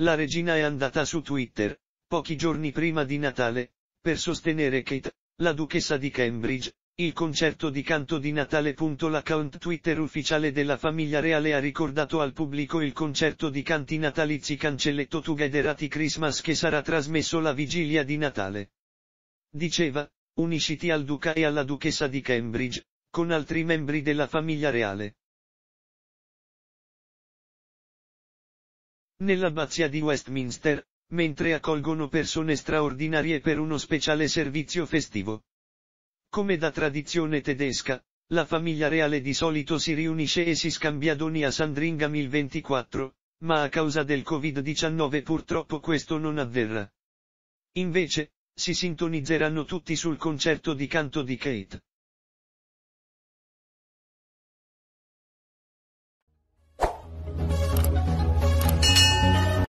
La regina è andata su Twitter, pochi giorni prima di Natale, per sostenere Kate, la duchessa di Cambridge, il concerto di canto di Natale. L'account Twitter ufficiale della famiglia reale ha ricordato al pubblico il concerto di canti natalizi cancelletto Together at Christmas che sarà trasmesso la vigilia di Natale. Diceva, unisciti al duca e alla duchessa di Cambridge, con altri membri della famiglia reale. nell'abbazia di Westminster, mentre accolgono persone straordinarie per uno speciale servizio festivo. Come da tradizione tedesca, la famiglia reale di solito si riunisce e si scambia doni a Sandringham il 24, ma a causa del Covid-19 purtroppo questo non avverrà. Invece, si sintonizzeranno tutti sul concerto di canto di Kate.